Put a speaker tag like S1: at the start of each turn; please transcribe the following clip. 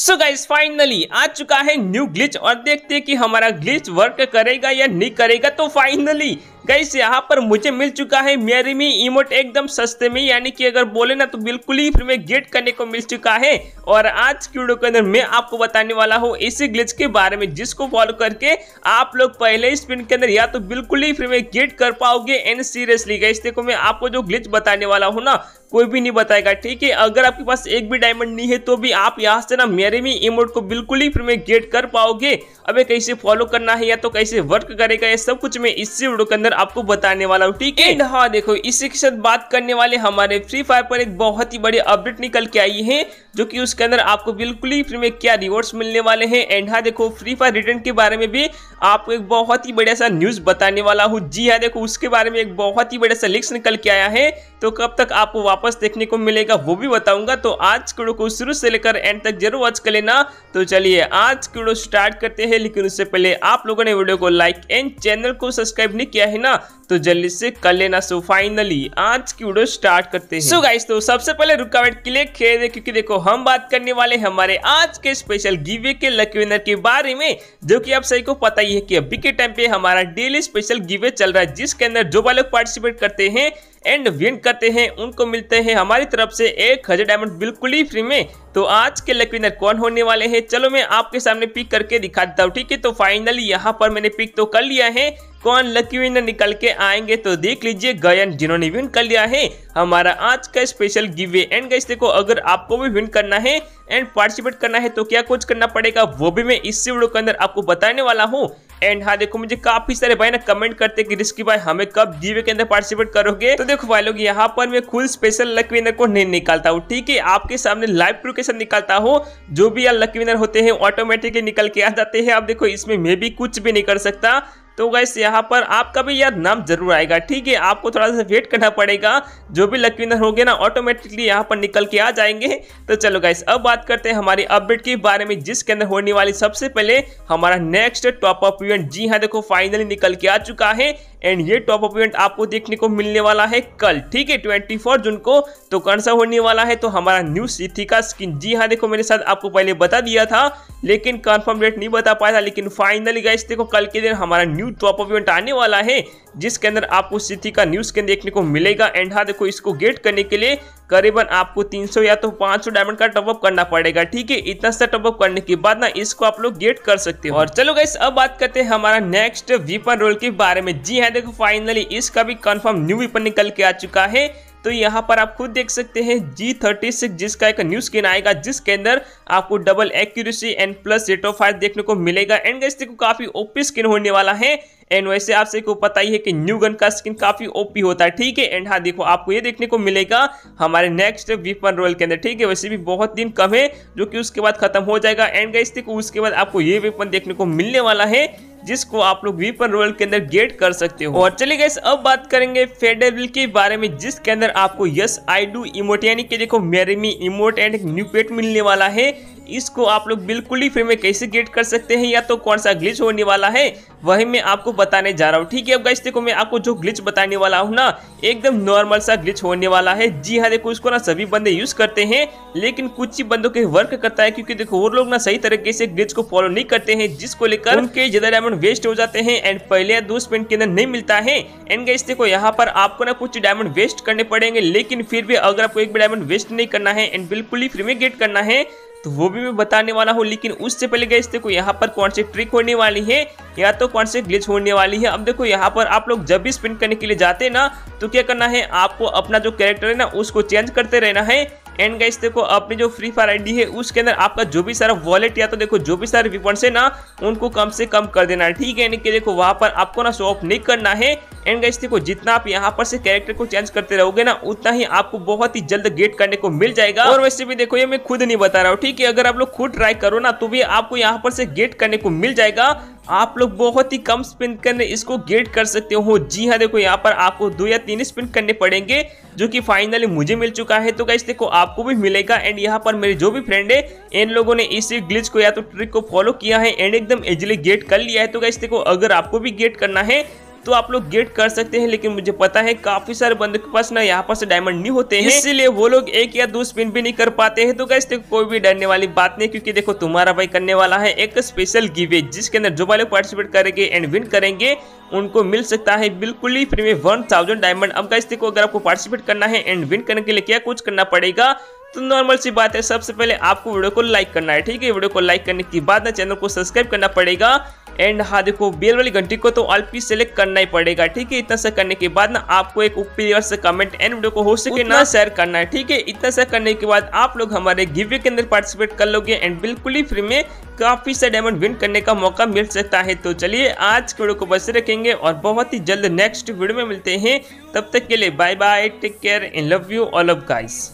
S1: so guys finally आ चुका है new glitch और देखते हैं कि हमारा ग्लिच वर्क करेगा या नहीं करेगा तो फाइनली गाइस यहाँ पर मुझे मिल चुका है मेरी मी इमोट एकदम सस्ते में यानी कि अगर बोले ना तो बिल्कुल ही फ्री में गेट करने को मिल चुका है और आज की वीडियो के अंदर मैं आपको बताने वाला हूँ इसी ग्लिच के बारे में जिसको फॉलो करके आप लोग पहले स्पिन के अंदर या तो बिल्कुल ही फ्री में गेट कर पाओगे एंड सीरियसली गाइस देखो मैं आपको जो ग्लिच बताने वाला हूँ ना कोई भी नहीं बताएगा ठीक है अगर आपके पास एक भी डायमंड नहीं है तो भी आप यहाँ से ना मेरे में इमोट को बिल्कुल ही फ्री में गेट कर पाओगे अबे कैसे फॉलो करना है या तो कैसे वर्क करेगा ये सब कुछ मैं इसी वीडियो के अंदर अंदर आपको बताने वाला हूँ ठीक है हाँ देखो इसी के साथ बात करने वाले हमारे फ्री फायर पर एक बहुत ही बड़ी अपडेट निकल के आई है जो कि उसके अंदर आपको बिल्कुल ही फ्री में क्या रिवॉर्ड्स मिलने वाले हैं एंड हाँ देखो फ्री फायर रिटर्न के बारे में भी आपको एक बहुत ही बढ़िया सा न्यूज बताने वाला हूँ जी हाँ देखो उसके बारे में एक बहुत ही बढ़िया सा लिक्स निकल के आया है तो कब तक आपको वापस देखने को मिलेगा वो भी बताऊंगा तो आज कीड़ो को शुरू से लेकर एंड तक जरूर वॉच कर लेना तो चलिए आज कीड़ो स्टार्ट करते हैं लेकिन उससे पहले आप लोगों ने वीडियो को लाइक एंड चैनल को सब्सक्राइब नहीं किया है ना तो जल्दी से कर लेना सो फाइनली आज की वीडियो स्टार्ट करते हैं सो so गाइस तो सबसे पहले रुकावट के लिए खेल दे क्योंकि देखो हम बात करने वाले हमारे आज के स्पेशल गिवे के लकी विनर के बारे में जो कि आप सभी को पता ही है कि अभी के टाइम पे हमारा डेली स्पेशल गिवे चल रहा है जिसके अंदर जो बालक पार्टिसिपेट करते हैं एंड विन करते हैं उनको मिलते हैं हमारी तरफ से एक हज़ार डायमंड बिल्कुल ही फ्री में तो आज के लक विनर कौन होने वाले हैं चलो मैं आपके सामने पिक करके दिखा देता हूँ ठीक है तो फाइनली यहाँ पर मैंने पिक तो कर लिया है कौन लकी विनर निकल के आएंगे तो देख लीजिए गयन जिन्होंने विन कर लिया है हमारा आज का स्पेशल गिवे एंड गैस देखो अगर आपको भी विन करना है एंड पार्टिसिपेट करना है तो क्या कुछ करना पड़ेगा वो भी मैं इस वीडियो के अंदर आपको बताने वाला हूँ एंड हाँ देखो मुझे काफी सारे भाई ना कमेंट करते कि रिस्की भाई हमें कब जीवे के अंदर पार्टिसिपेट करोगे तो देखो भाई लोग यहाँ पर मैं खुद स्पेशल लक विनर को नहीं निकालता हूँ ठीक है आपके सामने लाइव प्रोकेशन निकालता हूँ जो भी यार लक विनर होते हैं ऑटोमेटिकली निकल के आ जाते हैं आप देखो इसमें मैं भी कुछ भी नहीं कर सकता तो गैस यहाँ पर आपका भी यार नाम जरूर आएगा ठीक है आपको थोड़ा सा वेट करना पड़ेगा जो भी लक विनर होंगे ना ऑटोमेटिकली यहाँ पर निकल के आ जाएंगे तो चलो गैस अब बात करते हैं हमारी अपडेट के बारे में जिसके अंदर होने वाली सबसे पहले हमारा नेक्स्ट टॉप अप इवेंट जी हाँ देखो फाइनली निकल के आ चुका है एंड ये टॉप अप इवेंट आपको देखने को मिलने वाला है कल ठीक है ट्वेंटी जून को तो कौन सा होने वाला है तो हमारा न्यू सिथी का स्किन जी हाँ देखो मेरे साथ आपको पहले बता दिया था लेकिन कन्फर्म डेट नहीं बता पाया था लेकिन फाइनली गैस देखो कल के दिन हमारा न्यू टॉप ऑफ इवेंट आने वाला है जिसके अंदर आपको स्थिति का न्यूज के देखने को मिलेगा एंड हाँ देखो इसको गेट करने के लिए करीबन आपको 300 या तो 500 डायमंड का टॉपअप करना पड़ेगा ठीक है इतना सा टॉपअप करने के बाद ना इसको आप लोग गेट कर सकते हो और चलो गाइस अब बात करते हैं हमारा नेक्स्ट वीपन रोल के बारे में जी हाँ देखो फाइनली इसका भी कंफर्म न्यू वीपन निकल के आ चुका है तो यहाँ पर आप खुद देख सकते हैं जी थर्टी सिक्स जिसका एक न्यू स्किन आएगा जिसके अंदर आपको double accuracy and plus rate of fire देखने को मिलेगा एंड गैस देखो काफी ओपी स्किन होने वाला है एंड वैसे आपसे को पता ही है कि न्यू गन का स्किन काफी ओपी होता है ठीक है एंड हाँ देखो आपको ये देखने को मिलेगा हमारे नेक्स्ट वीपन रोल के अंदर ठीक है वैसे भी बहुत दिन कम है जो कि उसके बाद खत्म हो जाएगा एंड गाइस देखो उसके बाद आपको ये वेपन देखने को मिलने वाला है जिसको आप लोग वीपन रॉयल के अंदर गेट कर सकते हो और चलिए गैस अब बात करेंगे फेडेबल के बारे में जिसके अंदर आपको यस आई डू इमोट यानी कि देखो मेरे मी इमोट एंड न्यू पेट मिलने वाला है इसको आप लोग बिल्कुल ही फ्री में कैसे गेट कर सकते हैं या तो कौन सा ग्लिच होने वाला है वही मैं आपको बताने जा रहा हूँ ठीक है अब गाइस देखो मैं आपको जो ग्लिच बताने वाला हूँ ना एकदम नॉर्मल सा ग्लिच होने वाला है जी हाँ देखो इसको ना सभी बंदे यूज करते हैं लेकिन कुछ ही बंदों के वर्क करता है क्योंकि देखो वो लोग ना सही तरीके से ग्लिच को फॉलो नहीं करते हैं जिसको लेकर उनके ज्यादा डायमंड वेस्ट हो जाते हैं एंड पहले दो स्पेंट के अंदर नहीं मिलता है एंड गाइस देखो यहाँ पर आपको ना कुछ डायमंड वेस्ट करने पड़ेंगे लेकिन फिर भी अगर आपको एक भी डायमंड वेस्ट नहीं करना है एंड बिल्कुल ही फ्री में गेट करना है तो वो भी मैं बताने वाला हूँ लेकिन उससे पहले गए देखो यहाँ पर कौन सी ट्रिक होने वाली है या तो कौन सी ग्लिच होने वाली है अब देखो यहाँ पर आप लोग जब भी स्पिन करने के लिए जाते हैं ना तो क्या करना है आपको अपना जो कैरेक्टर है ना उसको चेंज करते रहना है एंड गाइस देखो अपनी जो फ्री फायर आईडी है उसके अंदर आपका जो भी सारा वॉलेट या तो देखो जो भी सारे वीपन्स है ना उनको कम से कम कर देना है ठीक है यानी कि देखो वहां पर आपको ना शो ऑफ नहीं करना है एंड गाइस देखो जितना आप यहाँ पर से कैरेक्टर को चेंज करते रहोगे ना उतना ही आपको बहुत ही जल्द गेट करने को मिल जाएगा और वैसे भी देखो ये मैं खुद नहीं बता रहा हूँ ठीक है अगर आप लोग खुद ट्राई करो ना तो भी आपको यहाँ पर से गेट करने को मिल जाएगा आप लोग बहुत ही कम स्पिन करने इसको गेट कर सकते हो जी हाँ देखो यहाँ पर आपको दो या तीन स्पिन करने पड़ेंगे जो कि फाइनली मुझे मिल चुका है तो कैसे देखो आपको भी मिलेगा एंड यहाँ पर मेरे जो भी फ्रेंड है इन लोगों ने इसी ग्लिच को या तो ट्रिक को फॉलो किया है एंड एकदम इजिली गेट कर लिया है तो कैसे देखो अगर आपको भी गेट करना है तो आप लोग गेट कर सकते हैं लेकिन मुझे पता है काफी सारे बंदों के पास ना यहाँ पर डायमंड नहीं होते हैं इसीलिए वो लोग एक या दो स्पिन भी नहीं कर पाते हैं तो गैस देखो कोई भी डरने वाली बात नहीं क्योंकि देखो तुम्हारा भाई करने वाला है एक स्पेशल गिवे जिसके अंदर जो वाले पार्टिसिपेट करेंगे एंड विन करेंगे उनको मिल सकता है बिल्कुल ही फ्री में वन थाउजेंड डायमंड अब गैस देखो अगर आपको पार्टिसिपेट करना है एंड विन करने के लिए क्या कुछ करना पड़ेगा तो नॉर्मल सी बात है सबसे पहले आपको वीडियो को लाइक करना है ठीक है वीडियो को लाइक करने के बाद ना चैनल को सब्सक्राइब करना पड़ेगा एंड हाँ देखो बेल वाली घंटी को तो ऑल पी सेलेक्ट करना ही पड़ेगा ठीक है इतना सा करने के बाद ना आपको एक ऊपर से कमेंट एंड वीडियो को हो सके ना शेयर करना है ठीक है इतना सा करने के बाद आप लोग हमारे गिव्य के अंदर पार्टिसिपेट कर लोगे एंड बिल्कुल ही फ्री में काफी सा डायमंड विन करने का मौका मिल सकता है तो चलिए आज के वीडियो को बस रखेंगे और बहुत ही जल्द नेक्स्ट वीडियो में मिलते हैं तब तक के लिए bye bye take care and love you all of guys